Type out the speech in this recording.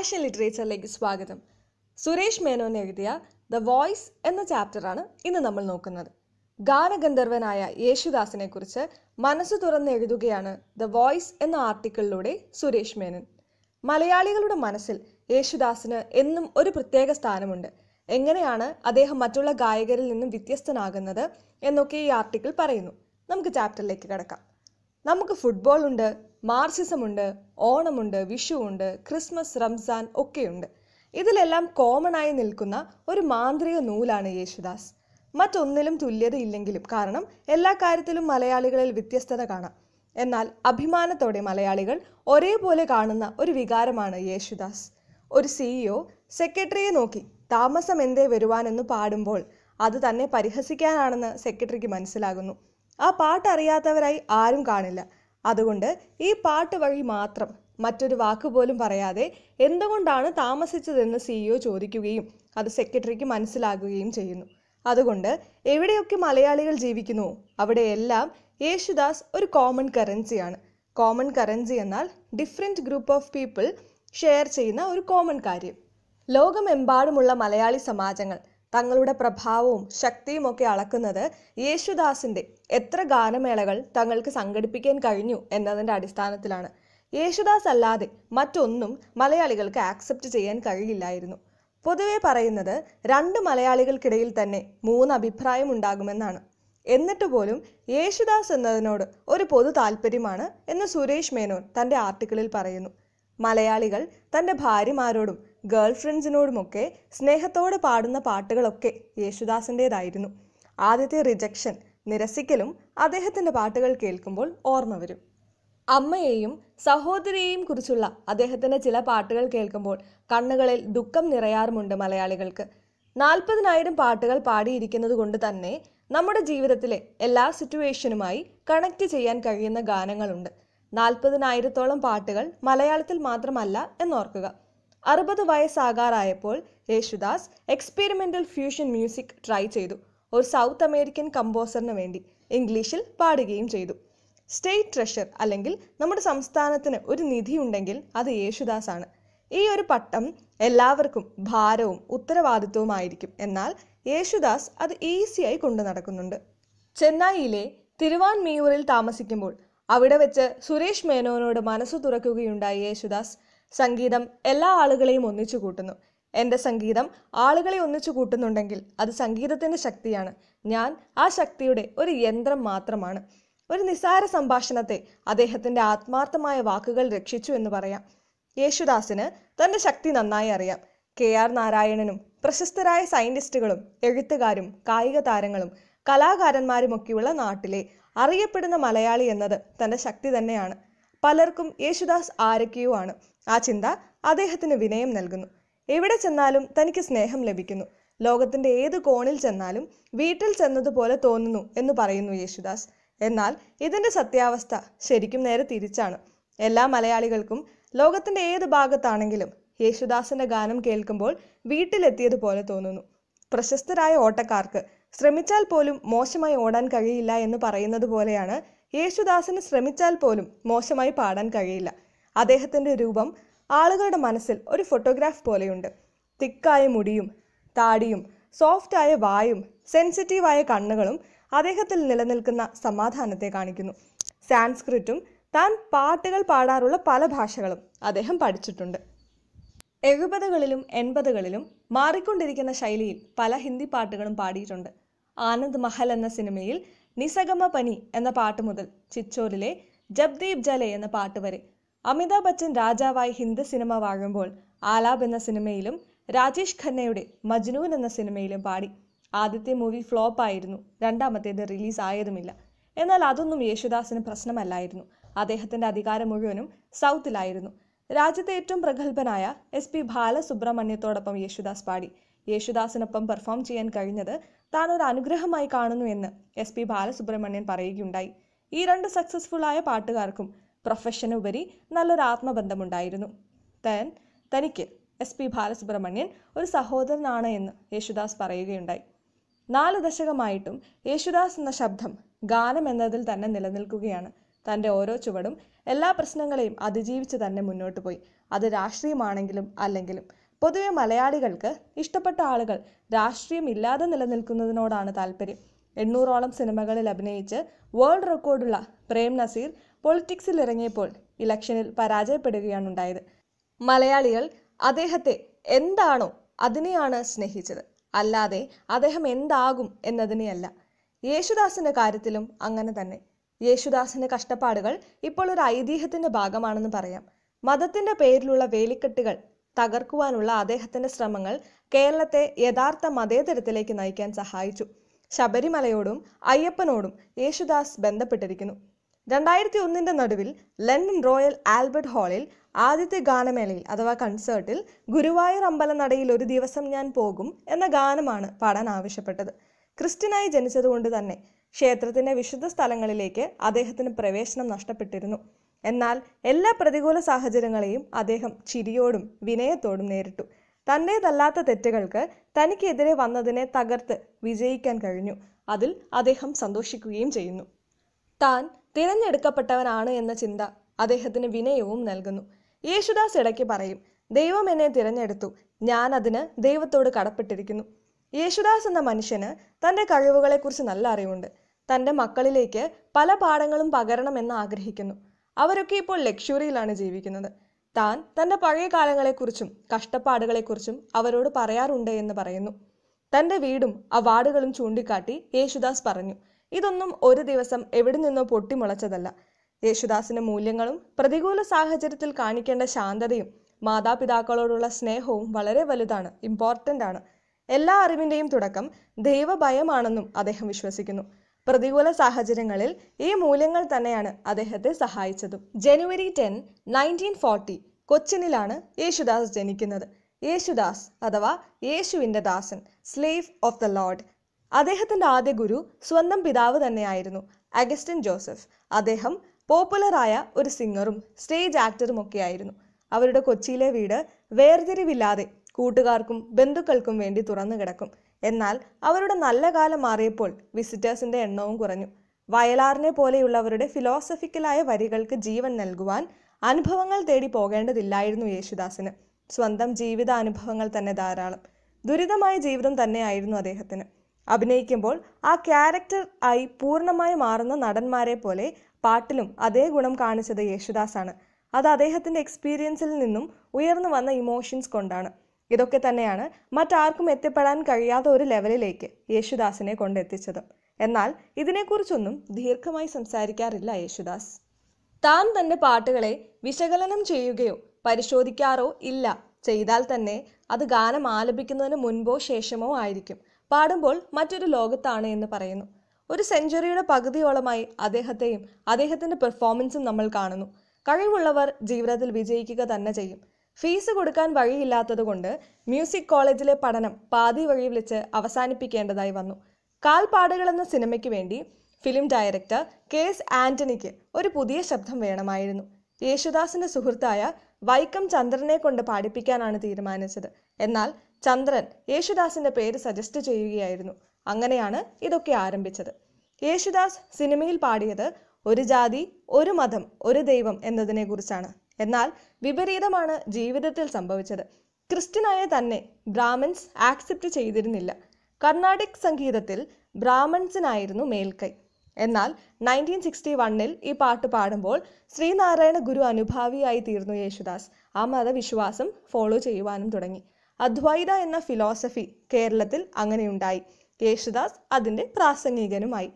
fashion ലിറ്ററേച്ചറിലേക്ക് സ്വാഗതം സുരേഷ് മേനോൻ എഴുതിയ the voice എന്ന ചാപ്റ്ററാണ് ഇന്ന് നമ്മൾ നോക്കുന്നത് ഗാനഗന്ധർവനായ യേശുദാസിനെ കുറിച്ച് മനസ്സ് തുറന്ന് എഴുതുകയാണ് ദ വോയിസ് എന്ന ആർട്ടിക്കിളിലൂടെ സുരേഷ് മേനോൻ മലയാളികളുടെ മനസ്സിൽ യേശുദാസിന് എന്നും ഒരു പ്രത്യേക സ്ഥാനമുണ്ട് എങ്ങനെയാണ് അദ്ദേഹം മറ്റുള്ള ഗായകരിൽ നിന്നും വ്യത്യസ്തനാകുന്നത് എന്നൊക്കെ ഈ ആർട്ടിക്കിൾ പറയുന്നു നമുക്ക് ചാപ്റ്ററിലേക്ക് കിടക്കാം നമുക്ക് ഫുട്ബോൾ ഉണ്ട് മാർസിസമുണ്ട് ഓണമുണ്ട് വിഷുവുണ്ട് ക്രിസ്മസ് റംസാൻ ഒക്കെയുണ്ട് ഇതിലെല്ലാം കോമണായി നിൽക്കുന്ന ഒരു മാന്ത്രിക നൂലാണ് യേശുദാസ് മറ്റൊന്നിലും തുല്യത ഇല്ലെങ്കിലും കാരണം എല്ലാ കാര്യത്തിലും മലയാളികളിൽ വ്യത്യസ്തത കാണാം എന്നാൽ അഭിമാനത്തോടെ മലയാളികൾ ഒരേപോലെ കാണുന്ന ഒരു വികാരമാണ് യേശുദാസ് ഒരു സിഇഒ e സെക്രട്ടറിയെ നോക്കി താമസം എന്തേ വരുവാനെന്ന് പാടുമ്പോൾ അത് തന്നെ പരിഹസിക്കാനാണെന്ന് സെക്രട്ടറിക്ക് മനസ്സിലാകുന്നു ആ പാട്ടറിയാത്തവരായി ആരും കാണില്ല അതുകൊണ്ട് ഈ പാട്ട് വഴി മാത്രം മറ്റൊരു വാക്ക് പോലും പറയാതെ എന്തുകൊണ്ടാണ് താമസിച്ചതെന്ന് സിഇഒ e ചോദിക്കുകയും അത് സെക്രട്ടറിക്ക് മനസ്സിലാകുകയും ചെയ്യുന്നു അതുകൊണ്ട് എവിടെയൊക്കെ മലയാളികൾ ജീവിക്കുന്നു അവിടെയെല്ലാം യേശുദാസ് ഒരു കോമൺ കറൻസിയാണ് കോമൺ കറൻസി എന്നാൽ different group of people share ചെയ്യുന്ന ഒരു കോമൺ കാര്യം ലോകമെമ്പാടുമുള്ള മലയാളി സമാജങ്ങൾ തങ്ങളുടെ പ്രഭാവവും ശക്തിയും ഒക്കെ അളക്കുന്നത് യേശുദാസിന്റെ എത്ര ഗാനമേളകൾ തങ്ങൾക്ക് സംഘടിപ്പിക്കാൻ കഴിഞ്ഞു എന്നതിൻ്റെ അടിസ്ഥാനത്തിലാണ് യേശുദാസ് അല്ലാതെ മറ്റൊന്നും മലയാളികൾക്ക് ആക്സെപ്റ്റ് ചെയ്യാൻ കഴിയില്ലായിരുന്നു പൊതുവെ പറയുന്നത് രണ്ട് മലയാളികൾക്കിടയിൽ തന്നെ മൂന്ന് അഭിപ്രായം ഉണ്ടാകുമെന്നാണ് എന്നിട്ട് പോലും യേശുദാസ് എന്നതിനോട് ഒരു പൊതു താല്പര്യമാണ് എന്ന് സുരേഷ് മേനോൻ തൻ്റെ ആർട്ടിക്കിളിൽ പറയുന്നു മലയാളികൾ തൻ്റെ ഭാര്യമാരോടും ഗേൾ ഫ്രണ്ട്സിനോടുമൊക്കെ സ്നേഹത്തോടെ പാടുന്ന പാട്ടുകളൊക്കെ യേശുദാസിൻ്റെതായിരുന്നു ആദ്യത്തെ റിജക്ഷൻ നിരസിക്കലും അദ്ദേഹത്തിൻ്റെ പാട്ടുകൾ കേൾക്കുമ്പോൾ ഓർമ്മ വരും അമ്മയെയും സഹോദരിയെയും കുറിച്ചുള്ള അദ്ദേഹത്തിൻ്റെ ചില പാട്ടുകൾ കേൾക്കുമ്പോൾ കണ്ണുകളിൽ ദുഃഖം നിറയാറുമുണ്ട് മലയാളികൾക്ക് നാൽപ്പതിനായിരം പാട്ടുകൾ പാടിയിരിക്കുന്നത് കൊണ്ട് തന്നെ നമ്മുടെ ജീവിതത്തിലെ എല്ലാ സിറ്റുവേഷനുമായി കണക്ട് ചെയ്യാൻ കഴിയുന്ന ഗാനങ്ങളുണ്ട് നാൽപ്പതിനായിരത്തോളം പാട്ടുകൾ മലയാളത്തിൽ മാത്രമല്ല എന്നോർക്കുക അറുപത് വയസ്സാകാറായപ്പോൾ Yesudas experimental fusion music try ചെയ്തു ഒരു സൗത്ത് അമേരിക്കൻ കമ്പോസറിന് വേണ്ടി ഇംഗ്ലീഷിൽ പാടുകയും ചെയ്തു സ്റ്റേറ്റ് ട്രഷർ അല്ലെങ്കിൽ നമ്മുടെ സംസ്ഥാനത്തിന് ഒരു നിധി ഉണ്ടെങ്കിൽ അത് യേശുദാസ് ആണ് ഈ ഒരു പട്ടം എല്ലാവർക്കും ഭാരവും ഉത്തരവാദിത്വവുമായിരിക്കും എന്നാൽ യേശുദാസ് അത് ഈസിയായി കൊണ്ടു നടക്കുന്നുണ്ട് ചെന്നൈയിലെ തിരുവാൻമീയൂരിൽ താമസിക്കുമ്പോൾ അവിടെ വെച്ച് സുരേഷ് മേനോനോട് മനസ്സു തുറക്കുകയുണ്ടായി യേശുദാസ് സംഗീതം എല്ലാ ആളുകളെയും ഒന്നിച്ചു കൂട്ടുന്നു എൻ്റെ സംഗീതം ആളുകളെ ഒന്നിച്ചു കൂട്ടുന്നുണ്ടെങ്കിൽ അത് സംഗീതത്തിൻ്റെ ശക്തിയാണ് ഞാൻ ആ ശക്തിയുടെ ഒരു യന്ത്രം മാത്രമാണ് ഒരു നിസാര സംഭാഷണത്തെ അദ്ദേഹത്തിൻ്റെ ആത്മാർത്ഥമായ വാക്കുകൾ രക്ഷിച്ചു എന്ന് പറയാം യേശുദാസിന് തൻ്റെ ശക്തി നന്നായി അറിയാം കെ ആർ നാരായണനും പ്രശസ്തരായ സയൻറ്റിസ്റ്റുകളും എഴുത്തുകാരും കായിക താരങ്ങളും കലാകാരന്മാരുമൊക്കെയുള്ള നാട്ടിലെ അറിയപ്പെടുന്ന മലയാളി എന്നത് തൻ്റെ ശക്തി തന്നെയാണ് പലർക്കും യേശുദാസ് ആരൊക്കെയോ ആണ് ആ ചിന്ത അദ്ദേഹത്തിന് വിനയം നൽകുന്നു എവിടെ ചെന്നാലും തനിക്ക് സ്നേഹം ലഭിക്കുന്നു ലോകത്തിന്റെ ഏത് കോണിൽ ചെന്നാലും വീട്ടിൽ ചെന്നതുപോലെ തോന്നുന്നു എന്ന് പറയുന്നു യേശുദാസ് എന്നാൽ ഇതിന്റെ സത്യാവസ്ഥ ശരിക്കും നേരെ തിരിച്ചാണ് എല്ലാ മലയാളികൾക്കും ലോകത്തിന്റെ ഏത് ഭാഗത്താണെങ്കിലും യേശുദാസിന്റെ ഗാനം കേൾക്കുമ്പോൾ വീട്ടിലെത്തിയതുപോലെ തോന്നുന്നു പ്രശസ്തരായ ഓട്ടക്കാർക്ക് ശ്രമിച്ചാൽ പോലും മോശമായി ഓടാൻ കഴിയില്ല എന്ന് പറയുന്നത് പോലെയാണ് യേശുദാസിന് ശ്രമിച്ചാൽ പോലും മോശമായി പാടാൻ കഴിയില്ല അദ്ദേഹത്തിൻ്റെ രൂപം ആളുകളുടെ മനസ്സിൽ ഒരു ഫോട്ടോഗ്രാഫ് പോലെയുണ്ട് തിക്കായ മുടിയും താടിയും സോഫ്റ്റായ വായും സെൻസിറ്റീവായ കണ്ണുകളും അദ്ദേഹത്തിൽ നിലനിൽക്കുന്ന സമാധാനത്തെ കാണിക്കുന്നു സാൻസ്ക്രിറ്റും താൻ പാട്ടുകൾ പാടാറുള്ള പല ഭാഷകളും അദ്ദേഹം പഠിച്ചിട്ടുണ്ട് എഴുപതുകളിലും എൺപതുകളിലും മാറിക്കൊണ്ടിരിക്കുന്ന ശൈലിയിൽ പല ഹിന്ദി പാട്ടുകളും പാടിയിട്ടുണ്ട് ആനന്ദ് മഹൽ എന്ന സിനിമയിൽ നിസഗമ പനി എന്ന പാട്ട് മുതൽ ചിച്ചോറിലെ ജബ്ദീപ് ജലെ എന്ന പാട്ട് വരെ അമിതാഭ് ബച്ചൻ രാജാവായി ഹിന്ദി സിനിമ വാഴുമ്പോൾ ആലാബ് എന്ന സിനിമയിലും രാജേഷ് ഖന്നയുടെ മജ്നൂൻ എന്ന സിനിമയിലും പാടി ആദ്യത്തെ മൂവി ഫ്ലോപ്പ് ആയിരുന്നു രണ്ടാമത്തേത് റിലീസ് ആയതുമില്ല എന്നാൽ അതൊന്നും യേശുദാസിന് പ്രശ്നമല്ലായിരുന്നു അദ്ദേഹത്തിൻ്റെ അധികാരം മുഴുവനും സൗത്തിലായിരുന്നു രാജ്യത്തെ ഏറ്റവും പ്രഗത്ഭനായ എസ് പി ബാലസുബ്രഹ്മണ്യത്തോടൊപ്പം യേശുദാസ് പാടി യേശുദാസിനൊപ്പം പെർഫോം ചെയ്യാൻ കഴിഞ്ഞത് താൻ ഒരു അനുഗ്രഹമായി കാണുന്നു എന്ന് എസ് പി ബാലസുബ്രഹ്മണ്യൻ പറയുകയുണ്ടായി ഈ രണ്ട് സക്സസ്ഫുൾ ആയ പാട്ടുകാർക്കും പ്രൊഫഷനുപരി നല്ലൊരു ആത്മബന്ധമുണ്ടായിരുന്നു തൻ തനിക്ക് എസ് പി ബാലസുബ്രഹ്മണ്യൻ ഒരു സഹോദരനാണ് എന്ന് യേശുദാസ് പറയുകയുണ്ടായി നാല് ദശകമായിട്ടും യേശുദാസ് എന്ന ശബ്ദം ഗാനം എന്നതിൽ തന്നെ നിലനിൽക്കുകയാണ് തൻ്റെ ഓരോ ചുവടും എല്ലാ പ്രശ്നങ്ങളെയും അതിജീവിച്ച് തന്നെ മുന്നോട്ട് പോയി അത് രാഷ്ട്രീയമാണെങ്കിലും അല്ലെങ്കിലും പൊതുവെ മലയാളികൾക്ക് ഇഷ്ടപ്പെട്ട ആളുകൾ ഇല്ലാതെ നിലനിൽക്കുന്നതിനോടാണ് താല്പര്യം എണ്ണൂറോളം സിനിമകളിൽ അഭിനയിച്ച് വേൾഡ് റെക്കോർഡുള്ള പ്രേം നസീർ പൊളിറ്റിക്സിൽ ഇറങ്ങിയപ്പോൾ ഇലക്ഷനിൽ പരാജയപ്പെടുകയാണ് ഉണ്ടായത് മലയാളികൾ അദ്ദേഹത്തെ എന്താണോ അതിനെയാണ് സ്നേഹിച്ചത് അല്ലാതെ അദ്ദേഹം എന്താകും എന്നതിനെയല്ല യേശുദാസിൻ്റെ കാര്യത്തിലും അങ്ങനെ തന്നെ യേശുദാസിന്റെ കഷ്ടപ്പാടുകൾ ഇപ്പോൾ ഒരു ഐതിഹ്യത്തിന്റെ ഭാഗമാണെന്ന് പറയാം മതത്തിന്റെ പേരിലുള്ള വേലിക്കെട്ടുകൾ തകർക്കുവാനുള്ള അദ്ദേഹത്തിന്റെ ശ്രമങ്ങൾ കേരളത്തെ യഥാർത്ഥ മതേതരത്തിലേക്ക് നയിക്കാൻ സഹായിച്ചു ശബരിമലയോടും അയ്യപ്പനോടും യേശുദാസ് ബന്ധപ്പെട്ടിരിക്കുന്നു രണ്ടായിരത്തി ഒന്നിന്റെ നടുവിൽ ലണ്ടൻ റോയൽ ആൽബർട്ട് ഹാളിൽ ആദ്യത്തെ ഗാനമേളയിൽ അഥവാ കൺസേർട്ടിൽ ഗുരുവായൂർ അമ്പലനടയിൽ ഒരു ദിവസം ഞാൻ പോകും എന്ന ഗാനമാണ് പാടാൻ ആവശ്യപ്പെട്ടത് ക്രിസ്ത്യനായി ജനിച്ചതുകൊണ്ട് തന്നെ ക്ഷേത്രത്തിന്റെ വിശുദ്ധ സ്ഥലങ്ങളിലേക്ക് അദ്ദേഹത്തിന് പ്രവേശനം നഷ്ടപ്പെട്ടിരുന്നു എന്നാൽ എല്ലാ പ്രതികൂല സാഹചര്യങ്ങളെയും അദ്ദേഹം ചിരിയോടും വിനയത്തോടും നേരിട്ടു തന്റേതല്ലാത്ത തെറ്റുകൾക്ക് തനിക്കെതിരെ വന്നതിനെ തകർത്ത് വിജയിക്കാൻ കഴിഞ്ഞു അതിൽ അദ്ദേഹം സന്തോഷിക്കുകയും ചെയ്യുന്നു താൻ തിരഞ്ഞെടുക്കപ്പെട്ടവനാണ് എന്ന ചിന്ത അദ്ദേഹത്തിന് വിനയവും നൽകുന്നു യേശുദാസ് ഇടയ്ക്ക് പറയും ദൈവം എന്നെ തിരഞ്ഞെടുത്തു ഞാൻ അതിന് ദൈവത്തോട് കടപ്പെട്ടിരിക്കുന്നു യേശുദാസ് എന്ന മനുഷ്യന് തൻ്റെ കഴിവുകളെക്കുറിച്ച് നല്ല അറിവുണ്ട് തൻ്റെ മക്കളിലേക്ക് പല പാഠങ്ങളും പകരണമെന്ന് ആഗ്രഹിക്കുന്നു അവരൊക്കെ ഇപ്പോൾ ലക്ഷുറിയിലാണ് ജീവിക്കുന്നത് താൻ തൻ്റെ പഴയ കാലങ്ങളെക്കുറിച്ചും കഷ്ടപ്പാടുകളെക്കുറിച്ചും അവരോട് പറയാറുണ്ട് എന്ന് പറയുന്നു തൻ്റെ വീടും അവാർഡുകളും ചൂണ്ടിക്കാട്ടി യേശുദാസ് പറഞ്ഞു ഇതൊന്നും ഒരു ദിവസം എവിടെ നിന്നോ പൊട്ടിമുളച്ചതല്ല യേശുദാസിൻ്റെ മൂല്യങ്ങളും പ്രതികൂല സാഹചര്യത്തിൽ കാണിക്കേണ്ട ശാന്തതയും മാതാപിതാക്കളോടുള്ള സ്നേഹവും വളരെ വലുതാണ് ഇമ്പോർട്ടൻ്റ് ആണ് എല്ലാ അറിവിൻ്റെയും തുടക്കം ദൈവഭയമാണെന്നും അദ്ദേഹം വിശ്വസിക്കുന്നു പ്രതികൂല സാഹചര്യങ്ങളിൽ ഈ മൂല്യങ്ങൾ തന്നെയാണ് അദ്ദേഹത്തെ സഹായിച്ചതും ജനുവരി ടെൻ നയൻറ്റീൻ ഫോർട്ടി കൊച്ചിനിലാണ് യേശുദാസ് ജനിക്കുന്നത് യേശുദാസ് അഥവാ യേശുവിൻ്റെ ദാസൻ സ്ലേവ് ഓഫ് ദ ലോർഡ് അദ്ദേഹത്തിൻ്റെ ആദ്യ ഗുരു സ്വന്തം പിതാവ് തന്നെയായിരുന്നു അഗസ്റ്റിൻ ജോസഫ് അദ്ദേഹം പോപ്പുലറായ ഒരു സിംഗറും സ്റ്റേജ് ആയിരുന്നു അവരുടെ കൊച്ചിയിലെ വീട് വേർതിരിവില്ലാതെ കൂട്ടുകാർക്കും ബന്ധുക്കൾക്കും വേണ്ടി തുറന്നു കിടക്കും എന്നാൽ അവരുടെ നല്ല കാലം മാറിയപ്പോൾ വിസിറ്റേഴ്സിന്റെ എണ്ണവും കുറഞ്ഞു വയലാറിനെ പോലെയുള്ളവരുടെ ഫിലോസഫിക്കലായ വരികൾക്ക് ജീവൻ നൽകുവാൻ അനുഭവങ്ങൾ തേടി പോകേണ്ടതില്ലായിരുന്നു യേശുദാസിന് സ്വന്തം ജീവിത അനുഭവങ്ങൾ തന്നെ ധാരാളം ദുരിതമായ ജീവിതം തന്നെയായിരുന്നു അദ്ദേഹത്തിന് അഭിനയിക്കുമ്പോൾ ആ ക്യാരക്ടർ ആയി പൂർണ്ണമായി മാറുന്ന നടന്മാരെ പോലെ പാട്ടിലും അതേ ഗുണം കാണിച്ചത് യേശുദാസാണ് അത് അദ്ദേഹത്തിൻ്റെ എക്സ്പീരിയൻസിൽ നിന്നും ഉയർന്നു വന്ന ഇമോഷൻസ് കൊണ്ടാണ് ഇതൊക്കെ തന്നെയാണ് മറ്റാർക്കും എത്തിപ്പെടാൻ കഴിയാത്ത ഒരു ലെവലിലേക്ക് യേശുദാസിനെ കൊണ്ടെത്തിച്ചത് എന്നാൽ ഇതിനെക്കുറിച്ചൊന്നും ദീർഘമായി സംസാരിക്കാറില്ല യേശുദാസ് താൻ തൻ്റെ പാട്ടുകളെ വിശകലനം ചെയ്യുകയോ പരിശോധിക്കാറോ ഇല്ല ചെയ്താൽ തന്നെ അത് ഗാനം ആലപിക്കുന്നതിന് മുൻപോ ശേഷമോ ആയിരിക്കും പാടുമ്പോൾ മറ്റൊരു ലോകത്താണ് എന്ന് പറയുന്നു ഒരു സെഞ്ചുറിയുടെ പകുതിയോളമായി അദ്ദേഹത്തെയും അദ്ദേഹത്തിൻ്റെ പെർഫോമൻസും നമ്മൾ കാണുന്നു കഴിവുള്ളവർ ജീവിതത്തിൽ വിജയിക്കുക തന്നെ ചെയ്യും ഫീസ് കൊടുക്കാൻ വഴിയില്ലാത്തതുകൊണ്ട് മ്യൂസിക് കോളേജിലെ പഠനം പാതി വഴി വിളിച്ച് അവസാനിപ്പിക്കേണ്ടതായി വന്നു എന്ന സിനിമയ്ക്ക് വേണ്ടി ഫിലിം ഡയറക്ടർ കെ എസ് ആന്റണിക്ക് ഒരു പുതിയ ശബ്ദം വേണമായിരുന്നു യേശുദാസിന്റെ സുഹൃത്തായ വൈക്കം ചന്ദ്രനെ കൊണ്ട് പാടിപ്പിക്കാനാണ് തീരുമാനിച്ചത് എന്നാൽ ചന്ദ്രൻ യേശുദാസിന്റെ പേര് സജസ്റ്റ് ചെയ്യുകയായിരുന്നു അങ്ങനെയാണ് ഇതൊക്കെ ആരംഭിച്ചത് യേശുദാസ് സിനിമയിൽ പാടിയത് ഒരു ജാതി ഒരു മതം ഒരു ദൈവം എന്നതിനെക്കുറിച്ചാണ് എന്നാൽ വിപരീതമാണ് ജീവിതത്തിൽ സംഭവിച്ചത് ക്രിസ്ത്യനായ തന്നെ ബ്രാഹ്മിൻസ് ആക്സെപ്റ്റ് ചെയ്തിരുന്നില്ല കർണാടിക് സംഗീതത്തിൽ ബ്രാഹ്മൺസിനായിരുന്നു മേൽക്കൈ എന്നാൽ നയൻറ്റീൻ സിക്സ്റ്റി വണ്ണിൽ ഈ പാട്ട് പാടുമ്പോൾ ശ്രീനാരായണ ഗുരു അനുഭാവിയായി തീർന്നു യേശുദാസ് ആ മതവിശ്വാസം ഫോളോ ചെയ്യുവാനും തുടങ്ങി അദ്വൈത എന്ന ഫിലോസഫി കേരളത്തിൽ അങ്ങനെയുണ്ടായി യേശുദാസ് അതിൻ്റെ പ്രാസംഗികനുമായി